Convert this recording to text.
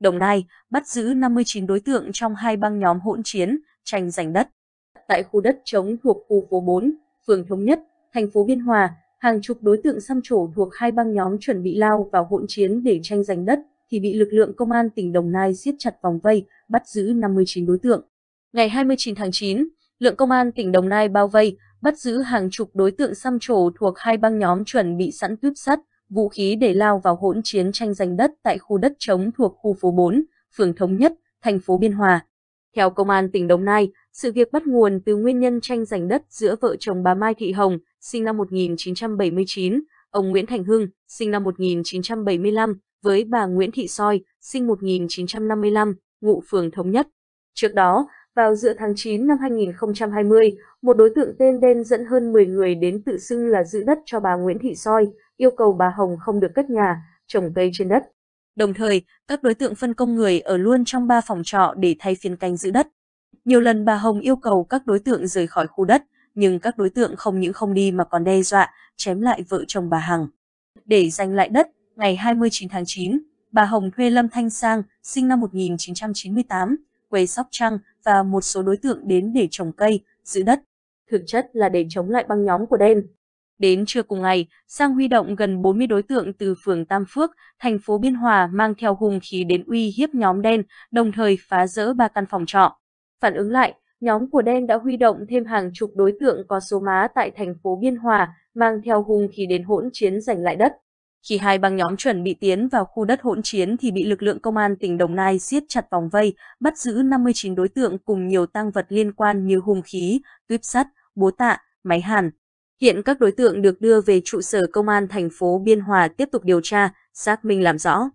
Đồng Nai bắt giữ 59 đối tượng trong hai băng nhóm hỗn chiến, tranh giành đất. Tại khu đất trống thuộc khu phố 4, phường Thống Nhất, thành phố Biên Hòa, hàng chục đối tượng xăm trổ thuộc hai băng nhóm chuẩn bị lao vào hỗn chiến để tranh giành đất thì bị lực lượng công an tỉnh Đồng Nai siết chặt vòng vây, bắt giữ 59 đối tượng. Ngày 29 tháng 9, lượng công an tỉnh Đồng Nai bao vây, bắt giữ hàng chục đối tượng xăm trổ thuộc hai băng nhóm chuẩn bị sẵn tuyếp sắt, vũ khí để lao vào hỗn chiến tranh giành đất tại khu đất chống thuộc khu phố 4, phường Thống Nhất, thành phố Biên Hòa. Theo Công an tỉnh Đồng Nai, sự việc bắt nguồn từ nguyên nhân tranh giành đất giữa vợ chồng bà Mai Thị Hồng, sinh năm 1979, ông Nguyễn Thành Hưng, sinh năm 1975, với bà Nguyễn Thị Soi, sinh 1955, ngụ phường Thống Nhất. Trước đó, vào giữa tháng 9 năm 2020, một đối tượng tên đen dẫn hơn 10 người đến tự xưng là giữ đất cho bà Nguyễn Thị Soi, yêu cầu bà Hồng không được cất nhà, trồng cây trên đất. Đồng thời, các đối tượng phân công người ở luôn trong ba phòng trọ để thay phiên canh giữ đất. Nhiều lần bà Hồng yêu cầu các đối tượng rời khỏi khu đất, nhưng các đối tượng không những không đi mà còn đe dọa, chém lại vợ chồng bà Hằng. Để giành lại đất, ngày 29 tháng 9, bà Hồng thuê Lâm Thanh Sang, sinh năm 1998, quê Sóc Trăng và một số đối tượng đến để trồng cây, giữ đất, thực chất là để chống lại băng nhóm của đen. Đến trưa cùng ngày, Sang huy động gần 40 đối tượng từ phường Tam Phước, thành phố Biên Hòa mang theo hung khí đến uy hiếp nhóm đen, đồng thời phá rỡ ba căn phòng trọ. Phản ứng lại, nhóm của đen đã huy động thêm hàng chục đối tượng có số má tại thành phố Biên Hòa, mang theo hung khí đến hỗn chiến giành lại đất. Khi hai băng nhóm chuẩn bị tiến vào khu đất hỗn chiến thì bị lực lượng công an tỉnh Đồng Nai siết chặt vòng vây, bắt giữ 59 đối tượng cùng nhiều tăng vật liên quan như hung khí, tuyếp sắt, búa tạ, máy hàn. Hiện các đối tượng được đưa về trụ sở công an thành phố Biên Hòa tiếp tục điều tra, xác minh làm rõ.